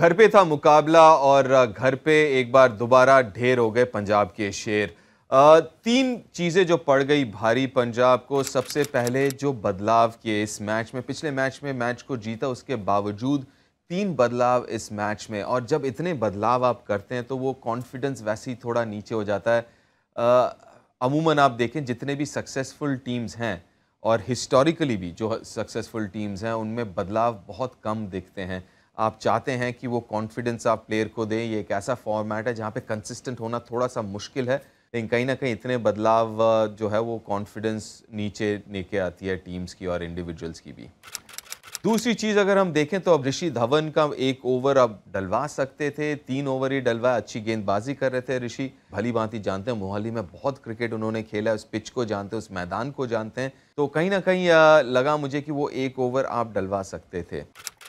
घर पे था मुकाबला और घर पे एक बार दोबारा ढेर हो गए पंजाब के शेर तीन चीज़ें जो पड़ गई भारी पंजाब को सबसे पहले जो बदलाव किए इस मैच में पिछले मैच में मैच को जीता उसके बावजूद तीन बदलाव इस मैच में और जब इतने बदलाव आप करते हैं तो वो कॉन्फिडेंस वैसे ही थोड़ा नीचे हो जाता है अमूमन आप देखें जितने भी सक्सेसफुल टीम्स हैं और हिस्टोरिकली भी जो सक्सेसफुल टीम्स हैं उनमें बदलाव बहुत कम दिखते हैं आप चाहते हैं कि वो कॉन्फिडेंस आप प्लेयर को दें ये एक ऐसा फॉर्मेट है जहाँ पे कंसिस्टेंट होना थोड़ा सा मुश्किल है लेकिन कहीं ना कहीं इतने बदलाव जो है वो कॉन्फिडेंस नीचे लेके आती है टीम्स की और इंडिविजुअल्स की भी दूसरी चीज़ अगर हम देखें तो अब ऋषि धवन का एक ओवर अब डलवा सकते थे तीन ओवर ही डलवाए अच्छी गेंदबाजी कर रहे थे ऋषि भली भांति जानते हैं मोहाली में बहुत क्रिकेट उन्होंने खेला उस पिच को जानते हैं उस मैदान को जानते हैं तो कहीं ना कहीं लगा मुझे कि वो एक ओवर आप डलवा सकते थे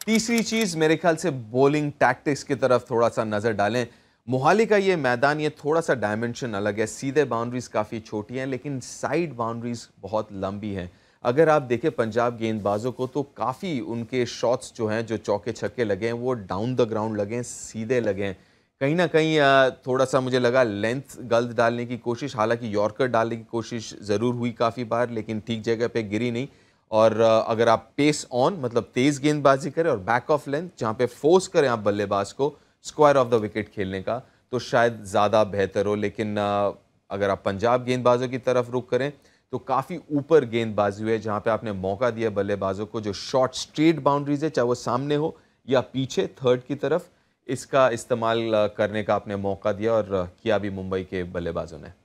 तीसरी चीज़ मेरे ख्याल से बॉलिंग टैक्टिक्स की तरफ थोड़ा सा नज़र डालें मोहाली का ये मैदान ये थोड़ा सा डायमेंशन अलग है सीधे बाउंड्रीज़ काफ़ी छोटी हैं लेकिन साइड बाउंड्रीज़ बहुत लंबी हैं अगर आप देखें पंजाब गेंदबाजों को तो काफ़ी उनके शॉट्स जो हैं जो चौके छक्के लगे हैं वो डाउन द ग्राउंड लगे हैं सीधे लगे हैं कहीं ना कहीं थोड़ा सा मुझे लगा लेंथ गलत डालने की कोशिश हालांकि यॉर्कर डालने की कोशिश ज़रूर हुई काफ़ी बार लेकिन ठीक जगह पे गिरी नहीं और अगर आप पेस ऑन मतलब तेज़ गेंदबाजी करें और बैक ऑफ लेंथ जहाँ पे फोर्स करें आप बल्लेबाज को स्क्वायर ऑफ द विकेट खेलने का तो शायद ज़्यादा बेहतर हो लेकिन अगर आप पंजाब गेंदबाजों की तरफ रुख करें तो काफ़ी ऊपर गेंदबाजी हुई है जहाँ पे आपने मौका दिया बल्लेबाजों को जो शॉर्ट स्ट्रेट बाउंड्रीज है चाहे वो सामने हो या पीछे थर्ड की तरफ इसका इस्तेमाल करने का आपने मौका दिया और किया भी मुंबई के बल्लेबाजों ने